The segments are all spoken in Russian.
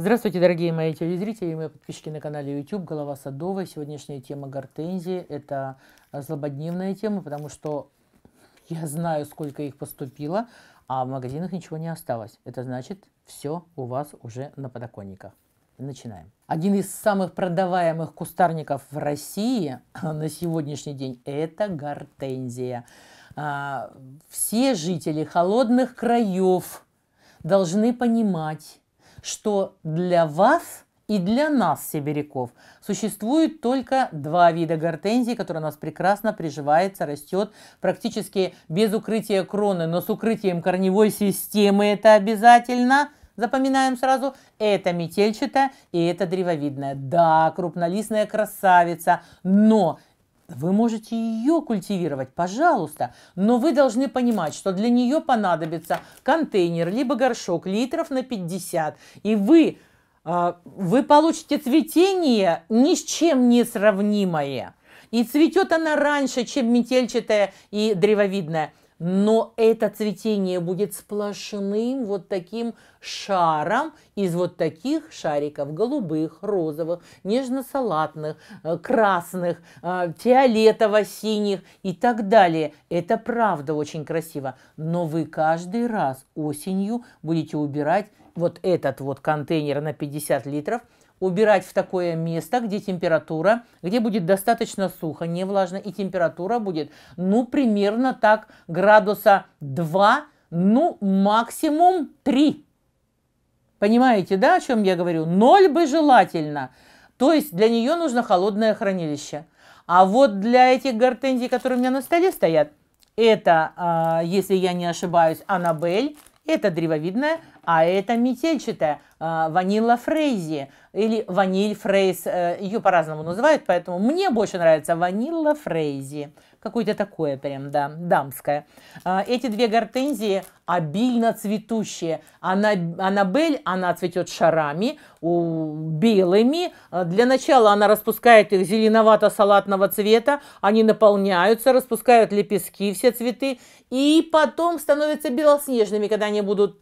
Здравствуйте, дорогие мои телезрители и мои подписчики на канале YouTube «Голова Садовая». Сегодняшняя тема гортензии – это а, злободневная тема, потому что я знаю, сколько их поступило, а в магазинах ничего не осталось. Это значит, все у вас уже на подоконниках. Начинаем. Один из самых продаваемых кустарников в России на сегодняшний день – это гортензия. А, все жители холодных краев должны понимать, что для вас и для нас, сибиряков, существует только два вида гортензии, которые у нас прекрасно приживается, растет практически без укрытия кроны, но с укрытием корневой системы это обязательно – запоминаем сразу, это метельчатая и это древовидная. Да, крупнолистная красавица, но вы можете ее культивировать, пожалуйста, но вы должны понимать, что для нее понадобится контейнер, либо горшок литров на 50, и вы, а, вы получите цветение ни с чем не сравнимое. И цветет она раньше, чем метельчатая и древовидная но это цветение будет сплошным вот таким шаром из вот таких шариков голубых, розовых, нежно-салатных, э, красных, э, фиолетово-синих и так далее. Это правда очень красиво, но вы каждый раз осенью будете убирать вот этот вот контейнер на 50 литров убирать в такое место, где температура, где будет достаточно сухо, не влажно, и температура будет, ну, примерно так, градуса 2, ну, максимум 3. Понимаете, да, о чем я говорю? Ноль бы желательно. То есть для нее нужно холодное хранилище. А вот для этих гортензий, которые у меня на столе стоят, это, а, если я не ошибаюсь, Аннабель, это древовидная, а это метельчатая. Э, ванила фрейзи или ваниль фрейз. Э, Ее по-разному называют, поэтому мне больше нравится ванила фрейзи. Какое-то такое прям, да, дамское. Э, эти две гортензии обильно цветущие. Ана, Анабель, она цветет шарами, белыми. Для начала она распускает их зеленовато-салатного цвета. Они наполняются, распускают лепестки, все цветы. И потом становятся белоснежными, когда они будут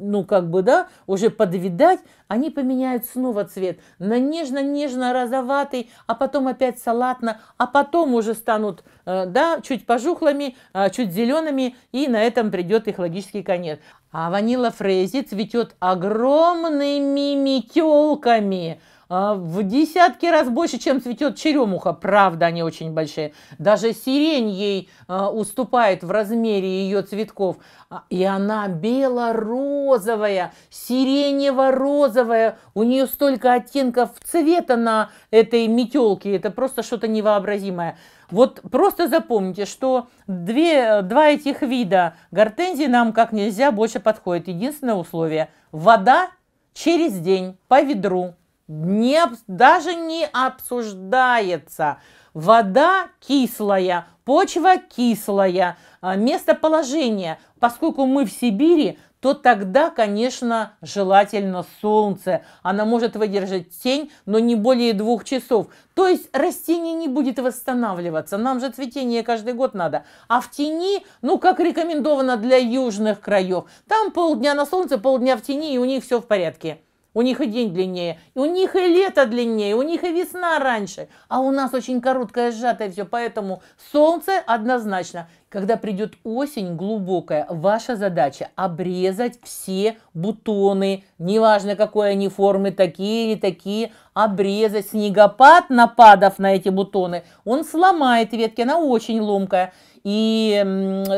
ну, как бы, да, уже подвидать, они поменяют снова цвет на нежно-нежно-розоватый, а потом опять салатно, а потом уже станут, э, да, чуть пожухлыми, э, чуть зелеными, и на этом придет их логический конец. А ванила фрези цветет огромными метелками – а, в десятки раз больше, чем цветет черемуха. Правда, они очень большие. Даже сирень ей а, уступает в размере ее цветков. А, и она бело-розовая, сиренево-розовая. У нее столько оттенков цвета на этой метелке. Это просто что-то невообразимое. Вот просто запомните, что две, два этих вида гортензии нам как нельзя больше подходит. Единственное условие – вода через день по ведру не, даже не обсуждается. Вода кислая, почва кислая, а, местоположение. Поскольку мы в Сибири, то тогда, конечно, желательно солнце. Она может выдержать тень, но не более двух часов. То есть растение не будет восстанавливаться. Нам же цветение каждый год надо. А в тени, ну, как рекомендовано для южных краев, там полдня на солнце, полдня в тени, и у них все в порядке. У них и день длиннее, и у них и лето длиннее, у них и весна раньше. А у нас очень короткое, сжатое все, поэтому солнце однозначно. Когда придет осень глубокая, ваша задача обрезать все бутоны, неважно какой они формы, такие или такие, обрезать. Снегопад, нападав на эти бутоны, он сломает ветки, она очень ломкая. И,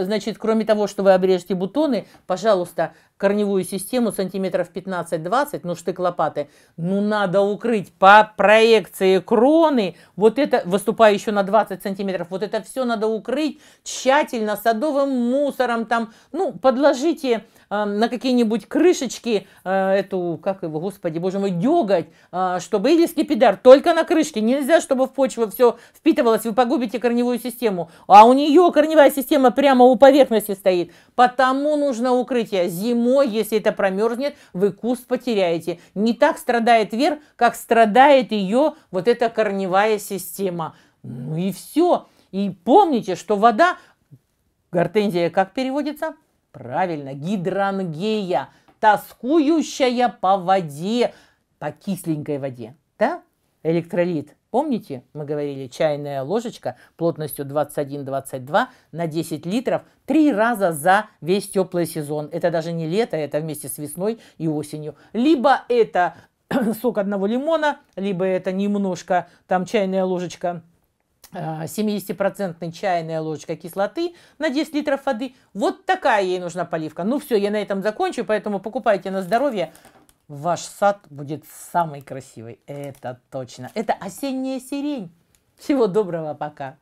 значит, кроме того, что вы обрежете бутоны, пожалуйста, корневую систему сантиметров 15-20, ну, штык лопаты, ну, надо укрыть по проекции кроны, вот это, выступая еще на 20 сантиметров, вот это все надо укрыть тщательно садовым мусором, там, ну, подложите а, на какие-нибудь крышечки а, эту, как его, господи, боже мой, деготь, а, чтобы, или скипидар, только на крышке. Нельзя, чтобы в почву все впитывалось, вы погубите корневую систему. А у нее корневая система прямо у поверхности стоит. Потому нужно укрытие. Зимой, если это промерзнет, вы куст потеряете. Не так страдает вер, как страдает ее вот эта корневая система. Ну и все. И помните, что вода, гортензия как переводится? Правильно, гидрангея, тоскующая по воде, по кисленькой воде, да? Электролит. Помните, мы говорили, чайная ложечка плотностью 21-22 на 10 литров три раза за весь теплый сезон. Это даже не лето, это вместе с весной и осенью. Либо это сок одного лимона, либо это немножко там чайная ложечка 70% чайная ложечка кислоты на 10 литров воды. Вот такая ей нужна поливка. Ну все, я на этом закончу, поэтому покупайте на здоровье. Ваш сад будет самый красивый, это точно. Это осенняя сирень. Всего доброго, пока.